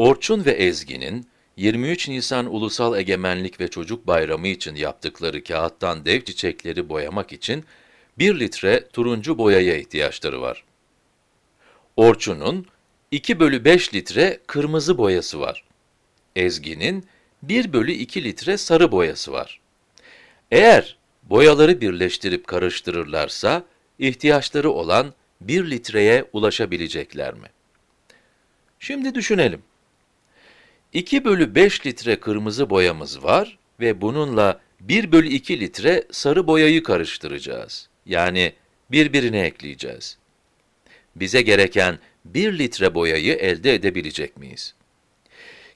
Orçun ve Ezgi'nin 23 Nisan Ulusal Egemenlik ve Çocuk Bayramı için yaptıkları kağıttan dev çiçekleri boyamak için 1 litre turuncu boyaya ihtiyaçları var. Orçun'un 2 bölü 5 litre kırmızı boyası var. Ezgi'nin 1 bölü 2 litre sarı boyası var. Eğer boyaları birleştirip karıştırırlarsa ihtiyaçları olan 1 litreye ulaşabilecekler mi? Şimdi düşünelim. 2 bölü 5 litre kırmızı boyamız var ve bununla 1 bölü 2 litre sarı boyayı karıştıracağız. Yani birbirine ekleyeceğiz. Bize gereken 1 litre boyayı elde edebilecek miyiz?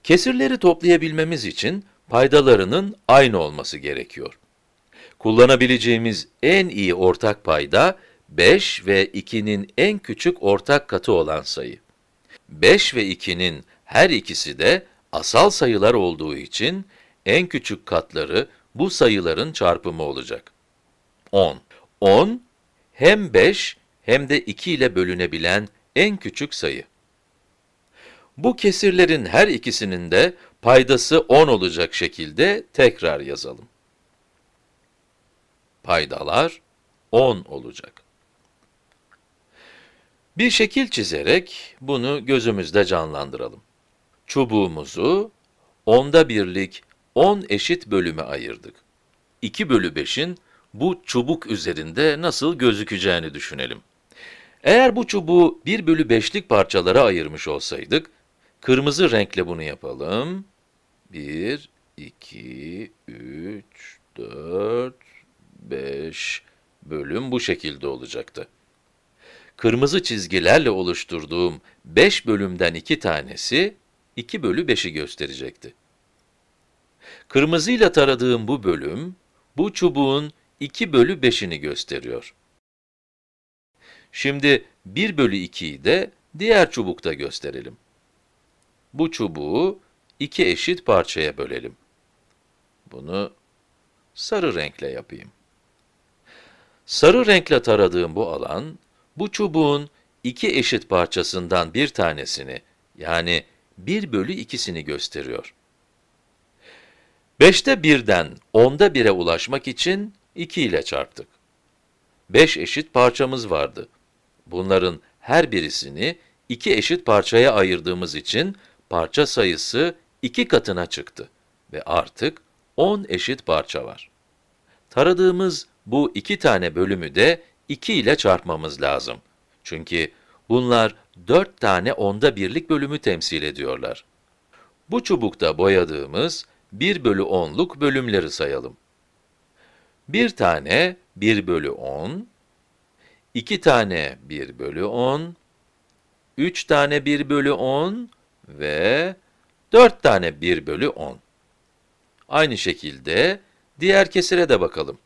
Kesirleri toplayabilmemiz için paydalarının aynı olması gerekiyor. Kullanabileceğimiz en iyi ortak payda 5 ve 2'nin en küçük ortak katı olan sayı. 5 ve 2'nin her ikisi de asal sayılar olduğu için en küçük katları bu sayıların çarpımı olacak. 10. 10 hem 5 hem de 2 ile bölünebilen en küçük sayı. Bu kesirlerin her ikisinin de paydası 10 olacak şekilde tekrar yazalım. Paydalar 10 olacak. Bir şekil çizerek bunu gözümüzde canlandıralım çubuğumuzu onda birlik 10 eşit bölüme ayırdık. 2 bölü 5'in bu çubuk üzerinde nasıl gözükeceğini düşünelim. Eğer bu çubuğu 1 bölü 5'lik parçalara ayırmış olsaydık, kırmızı renkle bunu yapalım. 1, 2, 3, 4, 5 bölüm bu şekilde olacaktı. Kırmızı çizgilerle oluşturduğum 5 bölümden 2 tanesi 2 bölü 5'i gösterecekti. Kırmızıyla taradığım bu bölüm, bu çubuğun 2 bölü 5'ini gösteriyor. Şimdi 1 bölü 2'yi de diğer çubukta gösterelim. Bu çubuğu iki eşit parçaya bölelim. Bunu sarı renkle yapayım. Sarı renkle taradığım bu alan, bu çubuğun iki eşit parçasından bir tanesini, yani 1 bölü 2'sini gösteriyor. 5'te 1'den 10'da 1'e ulaşmak için 2 ile çarptık. 5 eşit parçamız vardı. Bunların her birisini 2 eşit parçaya ayırdığımız için parça sayısı 2 katına çıktı ve artık 10 eşit parça var. Taradığımız bu iki tane bölümü de 2 ile çarpmamız lazım. Çünkü bunlar Dört tane onda birlik bölümü temsil ediyorlar. Bu çubukta boyadığımız 1 bölü 10'luk bölümleri sayalım. Bir tane 1 bölü 10, iki tane 1 bölü 10, üç tane 1 bölü 10 ve dört tane 1 bölü 10. Aynı şekilde diğer kesire de bakalım.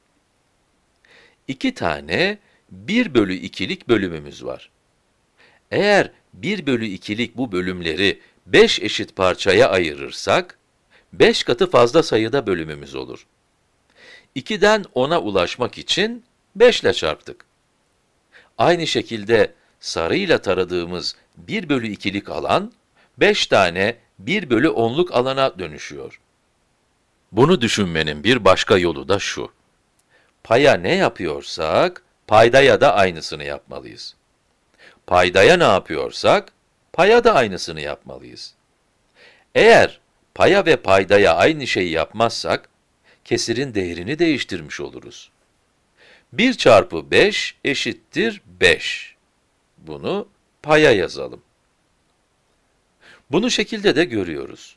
İki tane 1 bölü 2'lik bölümümüz var. Eğer 1 bölü 2'lik bu bölümleri 5 eşit parçaya ayırırsak, 5 katı fazla sayıda bölümümüz olur. 2'den 10'a ulaşmak için 5 ile çarptık. Aynı şekilde sarıyla taradığımız 1 bölü 2'lik alan, 5 tane 1 bölü 10'luk alana dönüşüyor. Bunu düşünmenin bir başka yolu da şu. Paya ne yapıyorsak, paydaya da aynısını yapmalıyız. Paydaya ne yapıyorsak, paya da aynısını yapmalıyız. Eğer paya ve paydaya aynı şeyi yapmazsak, kesirin değerini değiştirmiş oluruz. 1 çarpı 5 eşittir 5. Bunu paya yazalım. Bunu şekilde de görüyoruz.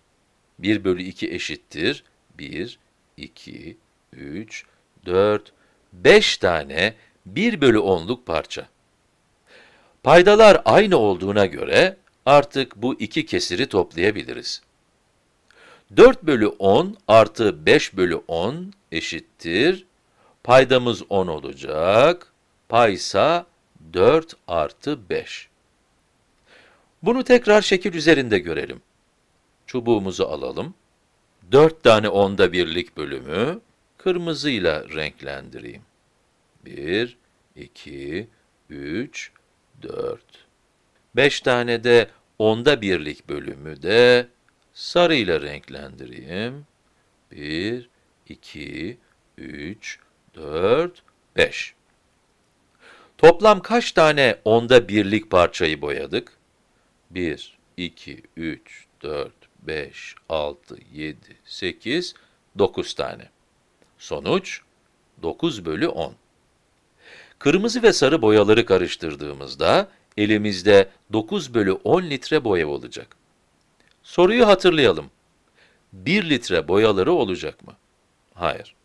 1 bölü 2 eşittir 1, 2, 3, 4, 5 tane 1 bölü 10'luk parça. Paydalar aynı olduğuna göre artık bu iki kesiri toplayabiliriz. 4 bölü 10 artı 5 bölü 10 eşittir. Paydamız 10 olacak. Pay ise 4 artı 5. Bunu tekrar şekil üzerinde görelim. Çubuğumuzu alalım. 4 tane onda birlik bölümü kırmızıyla renklendireyim. 1, 2, 3, 4. 5 tane de onda birlik bölümü de sarıyla renklendireyim. 1, 2, 3, 4, 5. Toplam kaç tane onda birlik parçayı boyadık? 1, 2, 3, 4, 5, 6, 7, 8, 9 tane. Sonuç 9 bölü 10. Kırmızı ve sarı boyaları karıştırdığımızda elimizde 9 bölü 10 litre boya olacak. Soruyu hatırlayalım. 1 litre boyaları olacak mı? Hayır.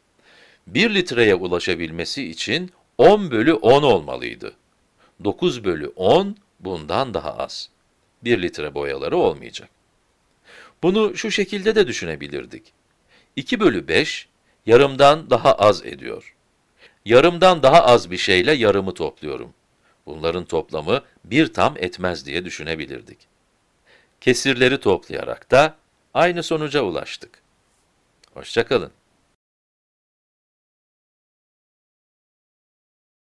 1 litreye ulaşabilmesi için 10 bölü 10 olmalıydı. 9 bölü 10 bundan daha az. 1 litre boyaları olmayacak. Bunu şu şekilde de düşünebilirdik. 2 bölü 5 yarımdan daha az ediyor. Yarımdan daha az bir şeyle yarımı topluyorum. Bunların toplamı bir tam etmez diye düşünebilirdik. Kesirleri toplayarak da aynı sonuca ulaştık. Hoşçakalın.